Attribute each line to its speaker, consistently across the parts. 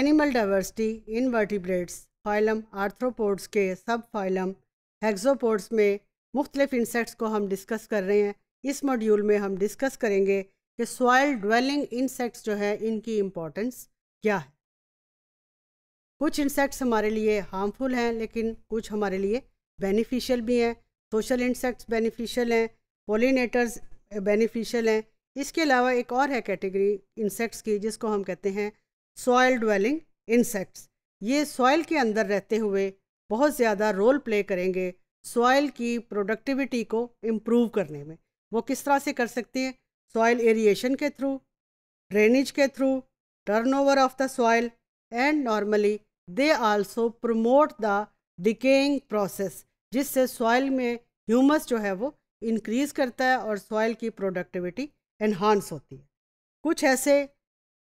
Speaker 1: Animal diversity vertebrates phylum arthropods के सब phylum हेक्सोपोड्स में मुख्तलिफ इंसेक्ट्स को हम डिस्कस कर रहे हैं इस मॉड्यूल में हम डिस्कस करेंगे कि सॉयल ड्वेलिंग इंसेक्ट्स जो है इनकी इम्पोर्टेंस क्या है कुछ इंसेक्ट्स हमारे लिए हार्मफुल हैं लेकिन कुछ हमारे लिए बेनिफिशियल भी हैं सोशल इंसेक्ट्स बेनिफिशियल हैं पोलिनेटर्स बेनिफिशियल हैं इसके अलावा एक और है कैटेगरी इंसेक्ट्स की जिसको हम कहते हैं सॉयल डवेलिंग इंसेक्ट्स ये सॉयल के अंदर रहते हुए बहुत ज़्यादा रोल प्ले करेंगे सॉयल की प्रोडक्टिविटी को इम्प्रूव करने में वो किस तरह से कर सकते हैं सॉयल एरिएशन के थ्रू ड्रेनेज के through turnover of the soil and normally they also promote the decaying process जिससे सॉयल में ह्यूमस जो है वो इंक्रीज़ करता है और सॉयल की प्रोडक्टिविटी एनहांस होती है कुछ ऐसे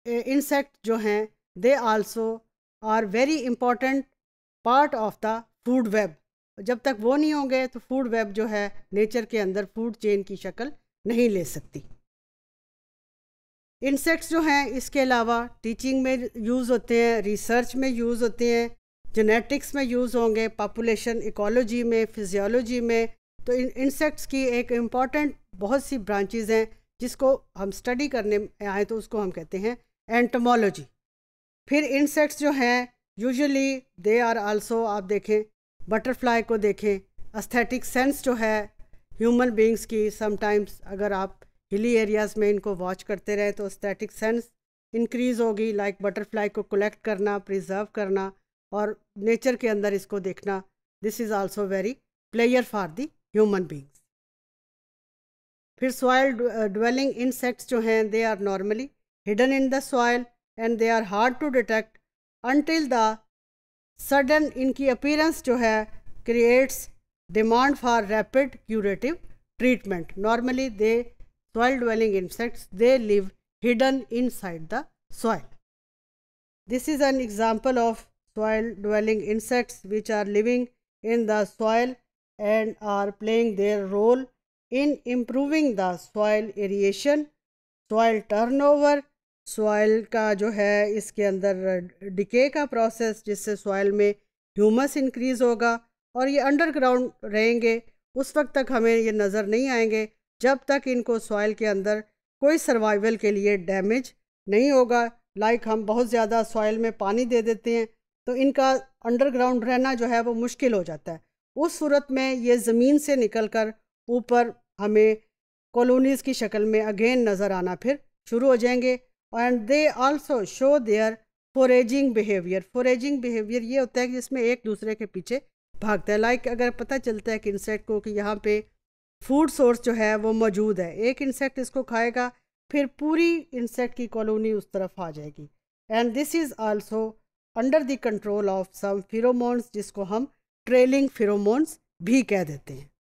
Speaker 1: इंसेक्ट जो हैं they also are very important part of the food web जब तक वो नहीं होंगे तो फूड वेब जो है नेचर के अंदर फूड चेन की शक्ल नहीं ले सकती इंसेक्ट्स जो हैं इसके अलावा टीचिंग में यूज़ होते हैं रिसर्च में यूज़ होते हैं जेनेटिक्स में यूज़ होंगे पॉपुलेशन इकोलॉजी में फिजियोलॉजी में तो इन इंसेक्ट्स की एक इम्पॉर्टेंट बहुत सी ब्रांचेज हैं जिसको हम स्टडी करने आए तो उसको हम कहते हैं एंटमोलॉजी फिर इंसेक्ट्स जो हैं यूजुअली दे आर आल्सो आप देखें बटरफ्लाई को देखें अस्थेटिक सेंस जो है ह्यूमन बींग्स की समटाइम्स अगर आप हिली एरियाज़ में इनको वॉच करते रहें तो अस्थेटिक सेंस इंक्रीज़ होगी लाइक बटरफ्लाई को कलेक्ट करना प्रिजर्व करना और नेचर के अंदर इसको देखना this is also very player for the human beings फिर सॉयल ड्वेलिंग इंसेक्ट्स जो हैं they are normally hidden in the soil and they are hard to detect until the sudden inky appearance, जो है creates demand for rapid curative treatment normally they soil dwelling insects they live hidden inside the soil. This is an example of soil dwelling insects which are living in the soil and are playing their role in improving the soil aeration, soil turnover soil का जो है इसके अंदर decay का process जिससे soil में humus increase होगा और ये अंडरग्राउंड रहेंगे उस वक्त तक हमें ये नज़र नहीं आएंगे जब तक इनको सॉइल के अंदर कोई सर्वाइवल के लिए डैमेज नहीं होगा लाइक हम बहुत ज़्यादा सॉइल में पानी दे देते हैं तो इनका अंडरग्राउंड रहना जो है वो मुश्किल हो जाता है उस सूरत में ये ज़मीन से निकल कर ऊपर हमें कॉलोनीज़ की शक्ल में अगेन नज़र आना फिर शुरू हो जाएंगे and they also show their foraging behaviour foraging behaviour ये होता है कि जिसमें एक दूसरे के पीछे भागता है लाइक like अगर पता चलता है कि इंसेक्ट को कि यहाँ पे फूड सोर्स जो है वो मौजूद है एक इंसेक्ट इसको खाएगा फिर पूरी इंसेक्ट की कॉलोनी उस तरफ आ जाएगी and this is also under the control of some pheromones जिसको हम ट्रेलिंग फिरोमोन्स भी कह देते हैं